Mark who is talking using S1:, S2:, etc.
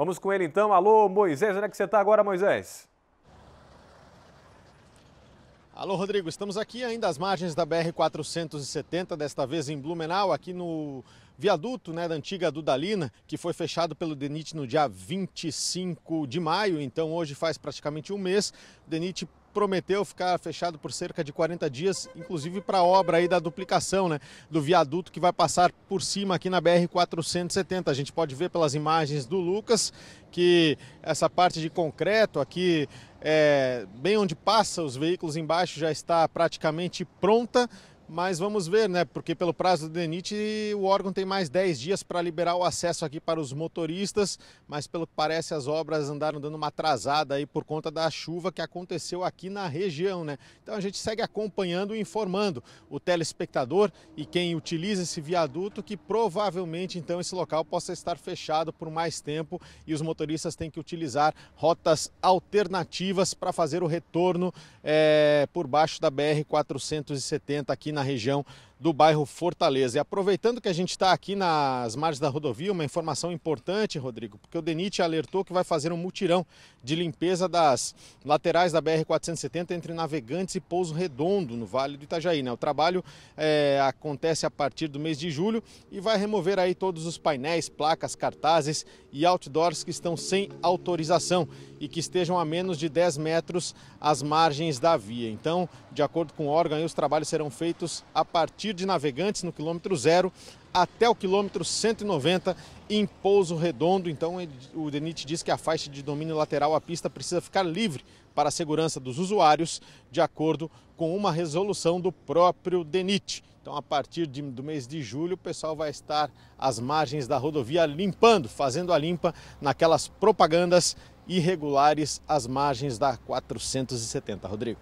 S1: Vamos com ele então. Alô, Moisés, onde é que você está agora, Moisés? Alô, Rodrigo, estamos aqui ainda às margens da BR-470, desta vez em Blumenau, aqui no viaduto né, da antiga Dudalina, que foi fechado pelo DENIT no dia 25 de maio, então hoje faz praticamente um mês. O DENIT prometeu ficar fechado por cerca de 40 dias, inclusive para a obra aí da duplicação, né, do viaduto que vai passar por cima aqui na BR 470. A gente pode ver pelas imagens do Lucas que essa parte de concreto aqui é, bem onde passa os veículos embaixo já está praticamente pronta mas vamos ver, né? Porque pelo prazo do DENIT, o órgão tem mais 10 dias para liberar o acesso aqui para os motoristas, mas pelo que parece as obras andaram dando uma atrasada aí por conta da chuva que aconteceu aqui na região, né? Então a gente segue acompanhando e informando o telespectador e quem utiliza esse viaduto que provavelmente então esse local possa estar fechado por mais tempo e os motoristas têm que utilizar rotas alternativas para fazer o retorno é, por baixo da BR 470 aqui na na região do bairro Fortaleza. E aproveitando que a gente está aqui nas margens da rodovia, uma informação importante, Rodrigo, porque o DENIT alertou que vai fazer um mutirão de limpeza das laterais da BR-470 entre Navegantes e Pouso Redondo, no Vale do Itajaí. Né? O trabalho é, acontece a partir do mês de julho e vai remover aí todos os painéis, placas, cartazes e outdoors que estão sem autorização e que estejam a menos de 10 metros às margens da via. Então, de acordo com o órgão, os trabalhos serão feitos a partir partir de Navegantes, no quilômetro zero, até o quilômetro 190 em Pouso Redondo. Então o DENIT diz que a faixa de domínio lateral à pista precisa ficar livre para a segurança dos usuários, de acordo com uma resolução do próprio DENIT. Então, a partir de, do mês de julho, o pessoal vai estar às margens da rodovia limpando, fazendo a limpa naquelas propagandas irregulares às margens da 470, Rodrigo.